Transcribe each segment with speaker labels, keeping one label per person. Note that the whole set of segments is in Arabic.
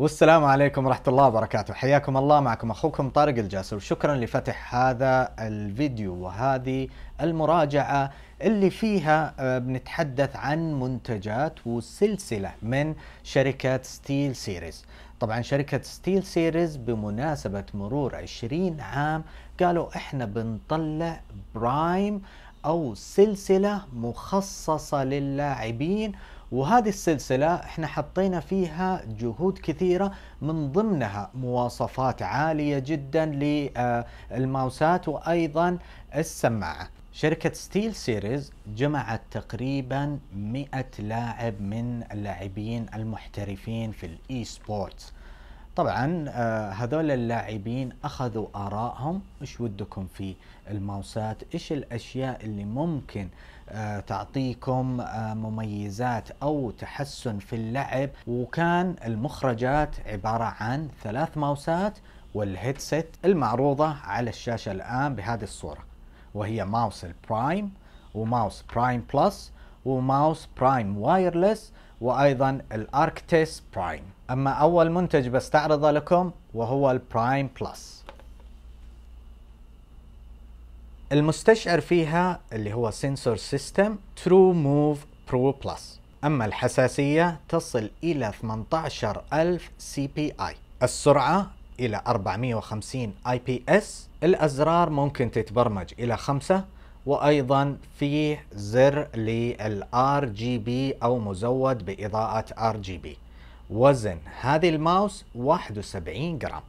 Speaker 1: والسلام عليكم ورحمة الله وبركاته حياكم الله معكم أخوكم طارق الجاسر وشكرا لفتح هذا الفيديو وهذه المراجعة اللي فيها آه، بنتحدث عن منتجات وسلسلة من شركة ستيل سيريز طبعا شركة ستيل سيريز بمناسبة مرور 20 عام قالوا احنا بنطلع برايم أو سلسلة مخصصة للاعبين وهذه السلسلة احنا حطينا فيها جهود كثيرة من ضمنها مواصفات عالية جدا للماوسات وايضا السماعة شركة ستيل سيريز جمعت تقريبا 100 لاعب من اللاعبين المحترفين في الاي سبورتس طبعا آه، هذول اللاعبين اخذوا ارائهم ايش ودكم في الماوسات ايش الاشياء اللي ممكن آه، تعطيكم آه، مميزات او تحسن في اللعب وكان المخرجات عباره عن ثلاث ماوسات والهيدسيت المعروضه على الشاشه الان بهذه الصوره وهي ماوس البرايم وماوس برايم بلس وماوس برايم وايرلس وايضا الاركتس برايم اما اول منتج بستعرضه لكم وهو البرايم بلس المستشعر فيها اللي هو سنسور سيستم ترو موف برو بلس أما الحساسية تصل إلى 18000 سي بي آي السرعة إلى 450 اي بي اس الأزرار ممكن تتبرمج إلى خمسة وأيضا فيه زر للار جي بي أو مزود بإضاءة ار جي بي وزن هذه الماوس 71 جرام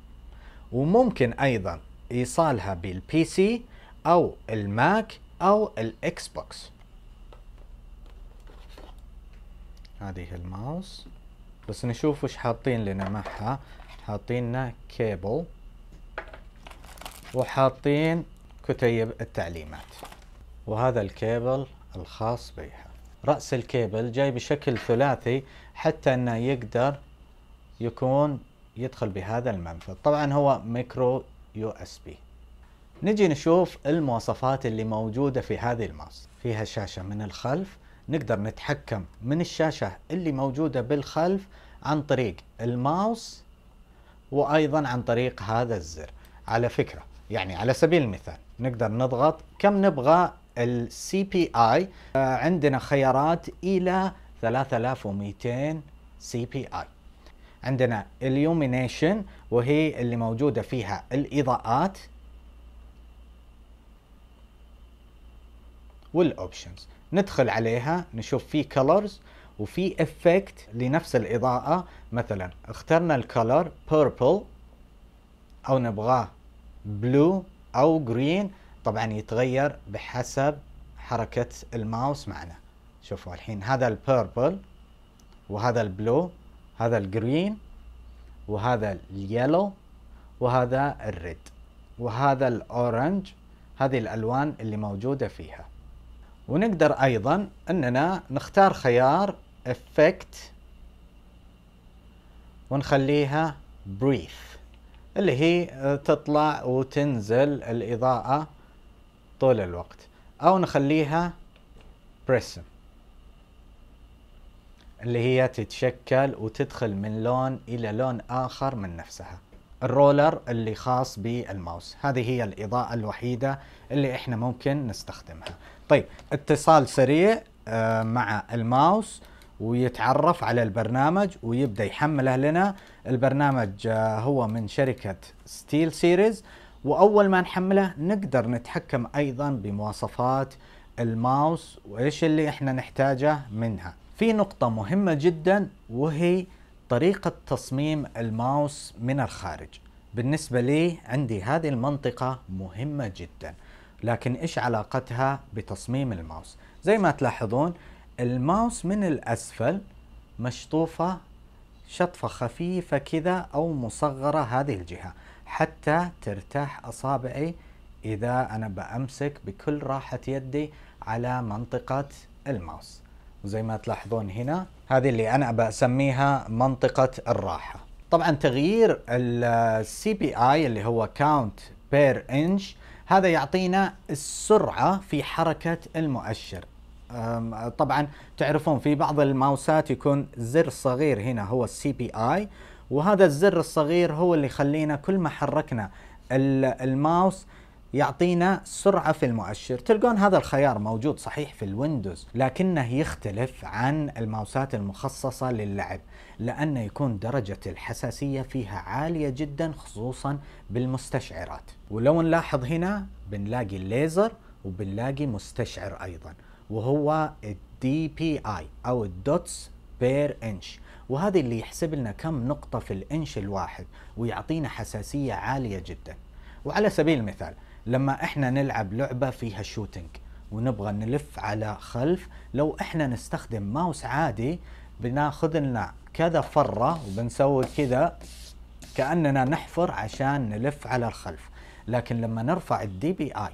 Speaker 1: وممكن أيضا إيصالها بالبي سي او الماك او الاكس بوكس هذه الماوس بس نشوف وش حاطين لنا معها حاطين كيبل وحاطين كتيب التعليمات وهذا الكيبل الخاص بها رأس الكيبل جاي بشكل ثلاثي حتى انه يقدر يكون يدخل بهذا المنفذ طبعا هو ميكرو يو اس بي نجي نشوف المواصفات اللي موجودة في هذه الماوس فيها شاشة من الخلف نقدر نتحكم من الشاشة اللي موجودة بالخلف عن طريق الماوس وأيضا عن طريق هذا الزر على فكرة يعني على سبيل المثال نقدر نضغط كم نبغى السي بي اي عندنا خيارات الى 3200 سي بي اي عندنا illumination وهي اللي موجودة فيها الإضاءات والاوبشنز ندخل عليها نشوف في كلرز وفي افكت لنفس الاضاءة مثلا اخترنا الكلر بيربل او نبغاه بلو او جرين طبعا يتغير بحسب حركة الماوس معنا شوفوا الحين هذا البيربل وهذا البلو هذا الجرين وهذا اليلو وهذا الريد وهذا الاورنج هذه الالوان اللي موجودة فيها ونقدر ايضا اننا نختار خيار effect ونخليها بريف اللي هي تطلع وتنزل الاضاءة طول الوقت او نخليها برسم اللي هي تتشكل وتدخل من لون الى لون اخر من نفسها الرولر اللي خاص بالماوس هذه هي الاضاءة الوحيدة اللي احنا ممكن نستخدمها طيب اتصال سريع آه، مع الماوس ويتعرف على البرنامج ويبدا يحمله لنا البرنامج آه، هو من شركه ستيل سيريز واول ما نحمله نقدر نتحكم ايضا بمواصفات الماوس وايش اللي احنا نحتاجه منها في نقطه مهمه جدا وهي طريقه تصميم الماوس من الخارج بالنسبه لي عندي هذه المنطقه مهمه جدا لكن إيش علاقتها بتصميم الماوس زي ما تلاحظون الماوس من الأسفل مشطوفة شطفة خفيفة كذا أو مصغرة هذه الجهة حتى ترتاح أصابعي إذا أنا بأمسك بكل راحة يدي على منطقة الماوس وزي ما تلاحظون هنا هذه اللي أنا بسميها منطقة الراحة طبعا تغيير السي بي اي اللي هو كاونت بير انش هذا يعطينا السرعة في حركة المؤشر طبعا تعرفون في بعض الماوسات يكون زر صغير هنا هو السي بي اي وهذا الزر الصغير هو اللي يخلينا كل ما حركنا الماوس يعطينا سرعة في المؤشر تلقون هذا الخيار موجود صحيح في الويندوز لكنه يختلف عن الماوسات المخصصة للعب لأن يكون درجة الحساسية فيها عالية جدا خصوصا بالمستشعرات ولو نلاحظ هنا بنلاقي الليزر وبنلاقي مستشعر أيضا وهو الدي بي اي أو الدوتس بير انش وهذه اللي يحسب لنا كم نقطة في الانش الواحد ويعطينا حساسية عالية جدا وعلى سبيل المثال لما احنا نلعب لعبه فيها شوتينج ونبغى نلف على خلف لو احنا نستخدم ماوس عادي بناخذ لنا كذا فره وبنسوي كذا كاننا نحفر عشان نلف على الخلف لكن لما نرفع الدي بي اي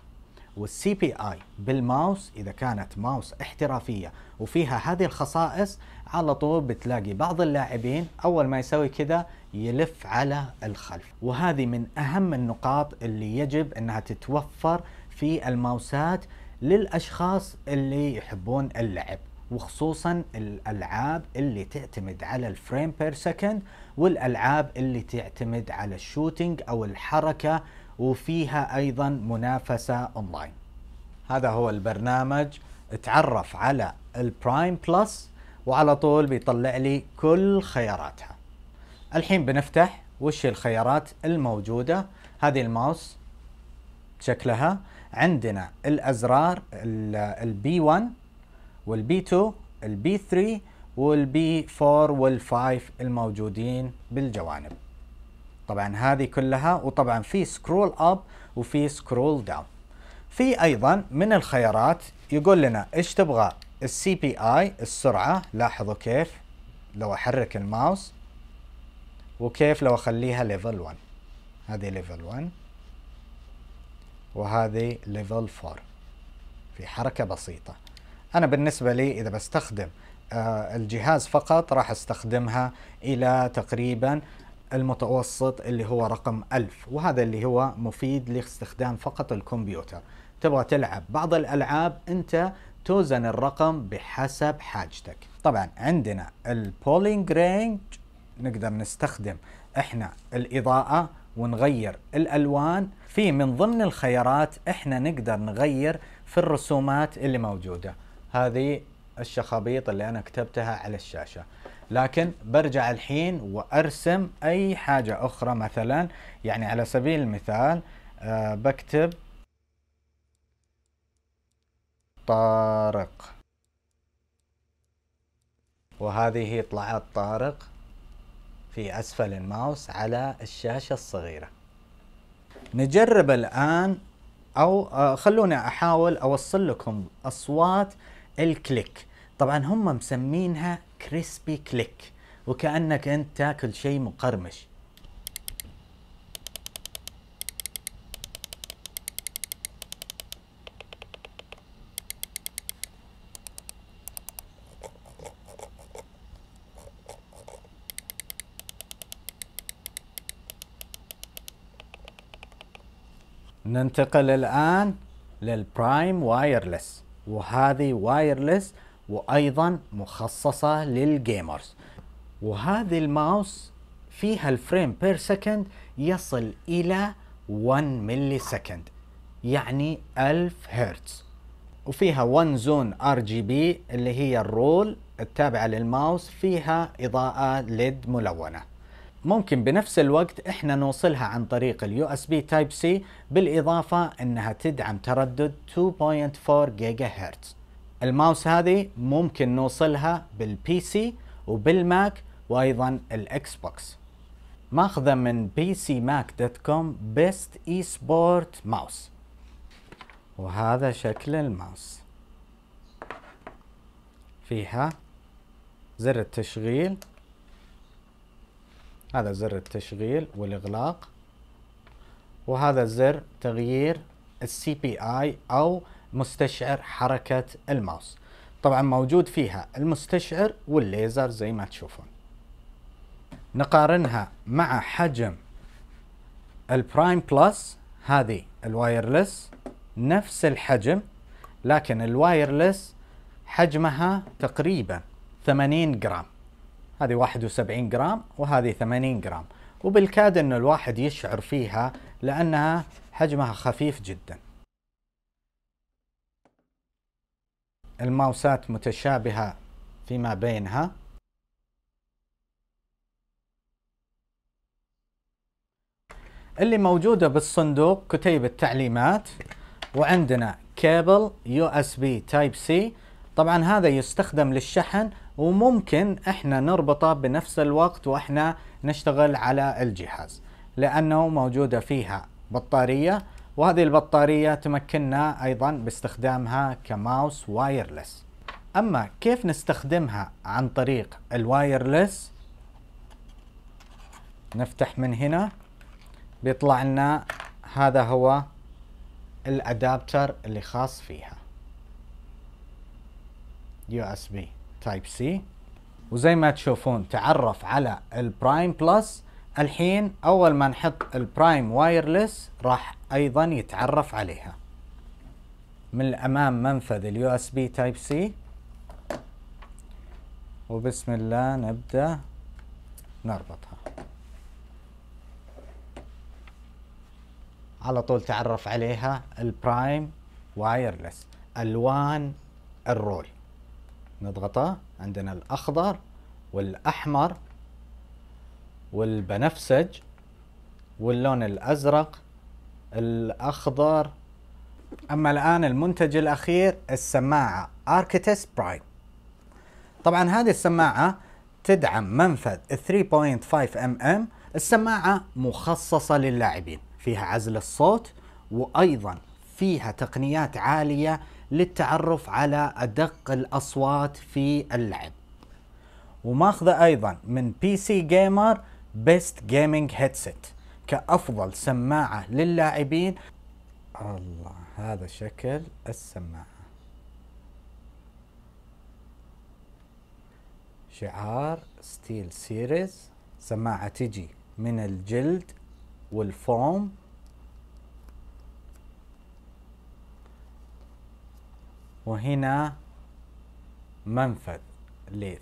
Speaker 1: والسي بي اي بالماوس اذا كانت ماوس احترافيه وفيها هذه الخصائص على طول بتلاقي بعض اللاعبين اول ما يسوي كذا يلف على الخلف وهذه من اهم النقاط اللي يجب انها تتوفر في الماوسات للاشخاص اللي يحبون اللعب وخصوصا الالعاب اللي تعتمد على الفريم بير سكند والالعاب اللي تعتمد على الشوتينج او الحركه وفيها أيضا منافسة أونلاين هذا هو البرنامج اتعرف على البرايم بلس وعلى طول بيطلع لي كل خياراتها الحين بنفتح وش الخيارات الموجودة هذه الماوس شكلها عندنا الأزرار البي 1 والبي 2 البي 3 والبي 4 والفايف الموجودين بالجوانب طبعا هذه كلها وطبعا في سكرول اب وفي سكرول داون في ايضا من الخيارات يقول لنا ايش تبغى السي بي اي السرعه لاحظوا كيف لو احرك الماوس وكيف لو اخليها ليفل 1 هذه ليفل 1 وهذه ليفل 4 في حركه بسيطه انا بالنسبه لي اذا بستخدم آه، الجهاز فقط راح استخدمها الى تقريبا المتوسط اللي هو رقم 1000 وهذا اللي هو مفيد لاستخدام فقط الكمبيوتر تبغى تلعب بعض الألعاب أنت توزن الرقم بحسب حاجتك طبعا عندنا البولينج رينج نقدر نستخدم احنا الإضاءة ونغير الألوان في من ضمن الخيارات احنا نقدر نغير في الرسومات اللي موجودة هذه الشخابيط اللي أنا كتبتها على الشاشة لكن برجع الحين وارسم اي حاجه اخرى مثلا يعني على سبيل المثال آه، بكتب طارق وهذه هي طلعت طارق في اسفل الماوس على الشاشه الصغيره نجرب الان او آه، خلونا احاول اوصل لكم اصوات الكليك طبعا هم مسمينها كريسبي كليك وكانك انت تاكل شيء مقرمش ننتقل الآن للبرايم وايرلس وهذه وايرلس وايضا مخصصه للجيمرز وهذه الماوس فيها الفريم بير سكند يصل الى 1 ملي سكند يعني 1000 هرتز وفيها 1 زون ار جي بي اللي هي الرول التابعه للماوس فيها اضاءه ليد ملونه ممكن بنفس الوقت احنا نوصلها عن طريق اليو اس بي تايب سي بالاضافه انها تدعم تردد 2.4 جيجا هرتز الماوس هذه ممكن نوصلها بالبي سي وبالماك وايضا الاكس بوكس ماخذه من بي سي ماك دوت كوم بيست اي سبورت ماوس وهذا شكل الماوس فيها زر التشغيل هذا زر التشغيل والاغلاق وهذا زر تغيير السي بي اي او مستشعر حركة الماوس طبعا موجود فيها المستشعر والليزر زي ما تشوفون نقارنها مع حجم البرايم بلس هذه الوايرلس نفس الحجم لكن الوايرلس حجمها تقريبا 80 جرام هذه 71 جرام وهذه 80 جرام وبالكاد أن الواحد يشعر فيها لأنها حجمها خفيف جداً الماوسات متشابهة فيما بينها اللي موجودة بالصندوق كتيب التعليمات وعندنا كيبل يو اس بي تايب سي طبعا هذا يستخدم للشحن وممكن احنا نربطه بنفس الوقت واحنا نشتغل على الجهاز لانه موجودة فيها بطارية وهذه البطارية تمكننا أيضا باستخدامها كماوس وايرلس أما كيف نستخدمها عن طريق الوايرلس نفتح من هنا بيطلع لنا هذا هو الادابتر اللي خاص فيها USB Type-C وزي ما تشوفون تعرف على البرايم بلس الحين اول ما نحط البرايم وايرلس راح ايضا يتعرف عليها من الامام منفذ اليو اس بي تايب سي وبسم الله نبدا نربطها على طول تعرف عليها البرايم وايرلس الوان الرول نضغطه عندنا الاخضر والاحمر والبنفسج واللون الازرق الاخضر اما الان المنتج الاخير السماعه اركتس برايم طبعا هذه السماعه تدعم منفذ 3.5 ام ام السماعه مخصصه للاعبين فيها عزل الصوت وايضا فيها تقنيات عاليه للتعرف على ادق الاصوات في اللعب وماخذه ايضا من بي سي جيمر بيست جيمنج هيدسيت كأفضل سماعة للاعبين الله هذا شكل السماعة شعار ستيل سيريز سماعة تجي من الجلد والفوم وهنا منفذ ل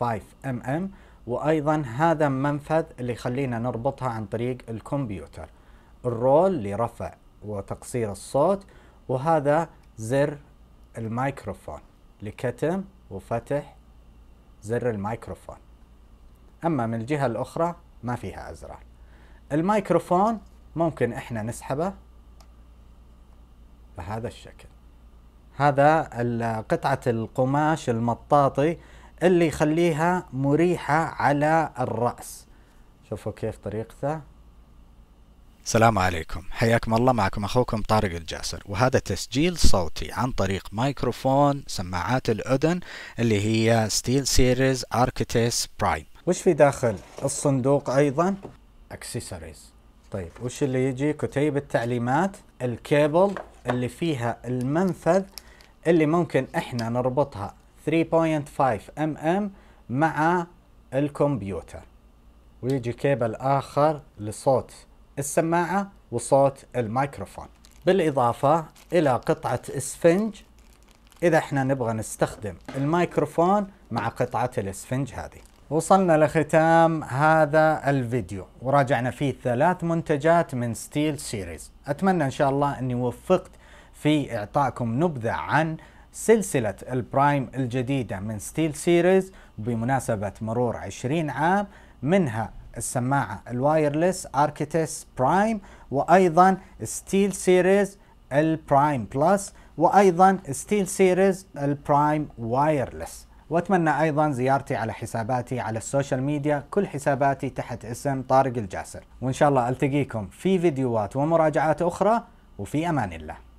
Speaker 1: 3.5 mm وايضا هذا منفذ اللي يخلينا نربطها عن طريق الكمبيوتر الرول لرفع وتقصير الصوت وهذا زر الميكروفون لكتم وفتح زر الميكروفون اما من الجهه الاخرى ما فيها ازرار الميكروفون ممكن احنا نسحبه بهذا الشكل هذا قطعه القماش المطاطي اللي يخليها مريحة على الرأس شوفوا كيف طريقته السلام عليكم حياكم الله معكم أخوكم طارق الجاسر وهذا تسجيل صوتي عن طريق مايكروفون سماعات الأذن اللي هي ستيل سيريز أركتس برايم وش في داخل الصندوق أيضا أكسسوارز طيب وش اللي يجي كتيب التعليمات الكيبل اللي فيها المنفذ اللي ممكن احنا نربطها 3.5 mm مع الكمبيوتر ويجي كيبل آخر لصوت السماعة وصوت الميكروفون بالإضافة إلى قطعة اسفنج إذا احنا نبغى نستخدم الميكروفون مع قطعة الاسفنج هذه وصلنا لختام هذا الفيديو وراجعنا فيه ثلاث منتجات من ستيل سيريز أتمنى إن شاء الله أني وفقت في إعطائكم نبذة عن سلسلة البرايم الجديدة من ستيل سيريز بمناسبة مرور 20 عام منها السماعة الوايرلس اركتس برايم وأيضا ستيل سيريز البرايم بلس وأيضا ستيل سيريز البرايم وايرلس واتمنى ايضا زيارتي على حساباتي على السوشيال ميديا كل حساباتي تحت اسم طارق الجاسر وان شاء الله التقيكم في فيديوهات ومراجعات اخرى وفي امان الله